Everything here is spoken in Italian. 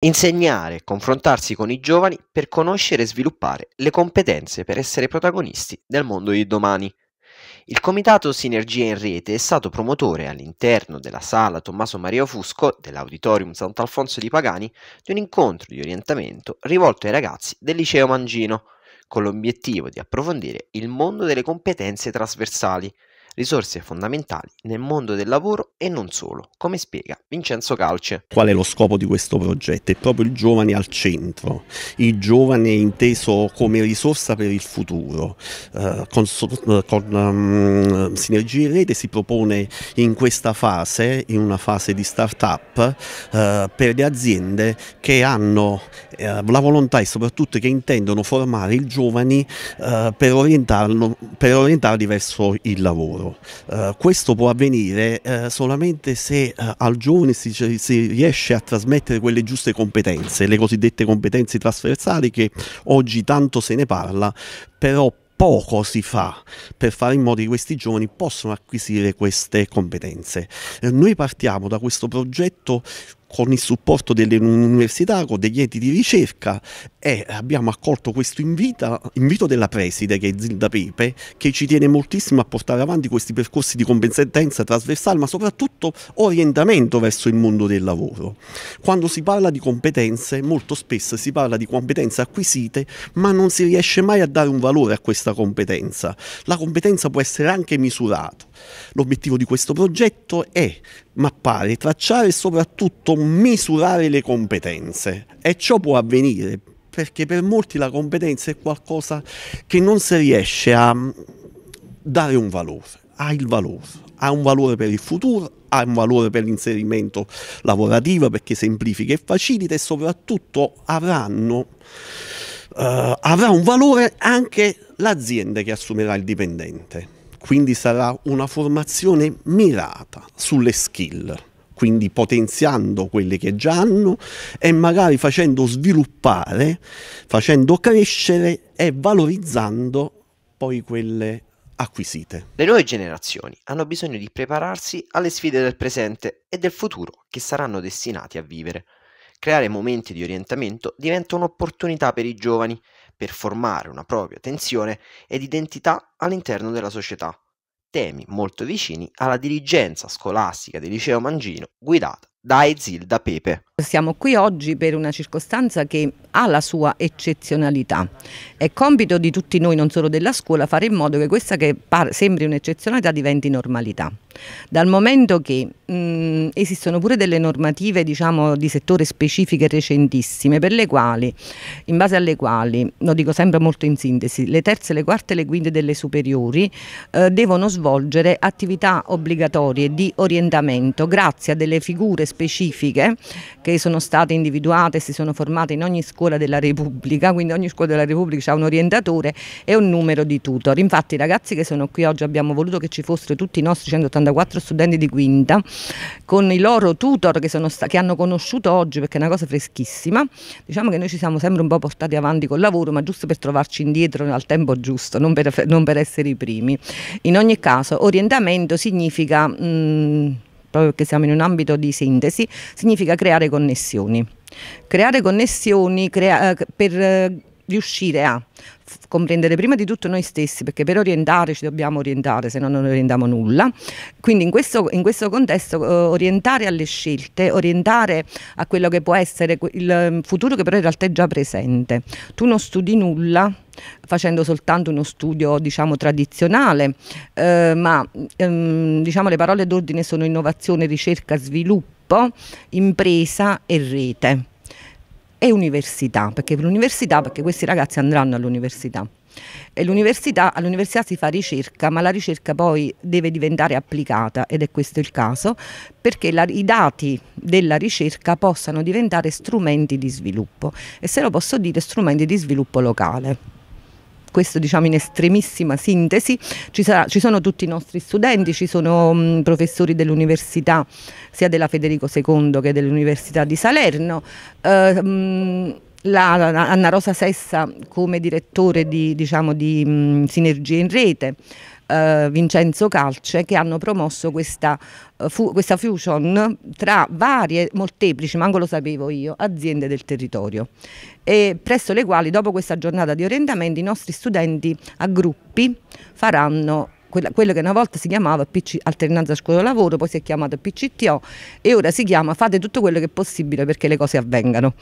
Insegnare, e confrontarsi con i giovani per conoscere e sviluppare le competenze per essere protagonisti del mondo di domani. Il Comitato Sinergia in Rete è stato promotore all'interno della sala Tommaso Maria Fusco dell'Auditorium Sant'Alfonso di Pagani di un incontro di orientamento rivolto ai ragazzi del liceo Mangino, con l'obiettivo di approfondire il mondo delle competenze trasversali, risorse fondamentali nel mondo del lavoro e non solo, come spiega Vincenzo Calce. Qual è lo scopo di questo progetto? È proprio il giovane al centro, il giovane inteso come risorsa per il futuro. Eh, con, con um, mm, Sinergia in Rete si propone in questa fase, in una fase di start-up, eh, per le aziende che hanno eh, la volontà e soprattutto che intendono formare i giovani eh, per orientarlo, per orientarli verso il lavoro lavoro. Uh, eh, questo può avvenire uh, solamente se uh, al giovane si, si, riesce a trasmettere quelle giuste competenze, le cosiddette competenze trasversali che oggi tanto se ne parla, però poco si fa per fare in modo che questi giovani possano acquisire queste competenze. Eh, noi partiamo da questo progetto con il supporto delle università, con degli enti di ricerca e abbiamo accolto questo invita, invito della preside che è Zilda Pepe che ci tiene moltissimo a portare avanti questi percorsi di competenza trasversale ma soprattutto orientamento verso il mondo del lavoro. Quando si parla di competenze molto spesso si parla di competenze acquisite ma non si riesce mai a dare un valore a questa competenza. La competenza può essere anche misurata L'obiettivo di questo progetto è mappare, tracciare e soprattutto misurare le competenze e ciò può avvenire perché per molti la competenza è qualcosa che non si riesce a mm, dare un valore, ha il valore, ha un valore per il futuro, ha un valore per l'inserimento lavorativo perché semplifica e facilita e soprattutto avranno, eh, avrà un valore anche l'azienda che assumerà il dipendente quindi sarà una formazione mirata sulle skill, quindi potenziando quelle che già hanno e magari facendo sviluppare, facendo crescere e valorizzando poi quelle acquisite. Le nuove generazioni hanno bisogno di prepararsi alle sfide del presente e del futuro che saranno destinati a vivere. Creare momenti di orientamento diventa un'opportunità per i giovani per formare una propria tensione ed identità all'interno della società, temi molto vicini alla dirigenza scolastica del liceo Mangino guidata da Ezilda Pepe. Siamo qui oggi per una circostanza che ha la sua eccezionalità. È compito di tutti noi, non solo della scuola, fare in modo che questa che sembri un'eccezionalità diventi normalità. Dal momento che mh, mm, esistono pure delle normative diciamo, di settore specifiche recentissime per le quali, in base alle quali, lo dico sempre molto in sintesi, le terze, le quarte e le quinte delle superiori eh, devono svolgere attività obbligatorie di orientamento grazie a delle figure specifiche che sono state individuate e si sono formate in ogni scuola della Repubblica, quindi ogni scuola della Repubblica ha un orientatore e un numero di tutor. Infatti i ragazzi che sono qui oggi abbiamo voluto che ci fossero tutti i nostri 180 154 studenti di quinta con i loro tutor che, che, hanno conosciuto oggi perché è una cosa freschissima. Diciamo che noi ci siamo sempre un po' portati avanti col lavoro ma giusto per trovarci indietro al tempo giusto, non per, non per essere i primi. In ogni caso orientamento significa... Mh, mm, proprio perché siamo in un ambito di sintesi, significa creare connessioni. Creare connessioni crea eh, per eh, riuscire a comprendere prima di tutto noi stessi, perché per orientare ci dobbiamo orientare, se no non orientiamo nulla. Quindi in questo, in questo contesto eh, orientare alle scelte, orientare a quello che può essere il mm, futuro che però in realtà è già presente. Tu non studi nulla facendo soltanto uno studio diciamo tradizionale, eh, ma ehm, diciamo le parole d'ordine sono innovazione, ricerca, sviluppo, impresa e rete e università, perché per l'università, perché questi ragazzi andranno all'università. all'università all si fa ricerca, ma la ricerca poi deve diventare applicata ed è questo il caso, perché la, i dati della ricerca possano diventare strumenti di sviluppo e se lo posso dire strumenti di sviluppo locale questo diciamo in estremissima sintesi, ci, sarà, ci, sono tutti i nostri studenti, ci sono mh, mm, professori dell'università, sia della Federico II che dell'Università di Salerno. Eh, mh, mm, la, la, Anna Rosa Sessa come direttore di, diciamo, di mh, mm, Sinergie in Rete, eh, Vincenzo Calce che hanno promosso questa, eh, fu, questa fusion tra varie, molteplici, manco lo sapevo io, aziende del territorio e presso le quali dopo questa giornata di orientamenti i nostri studenti a gruppi faranno quello che una volta si chiamava PC, alternanza scuola-lavoro, poi si è chiamato PCTO e ora si chiama fate tutto quello che è possibile perché le cose avvengano.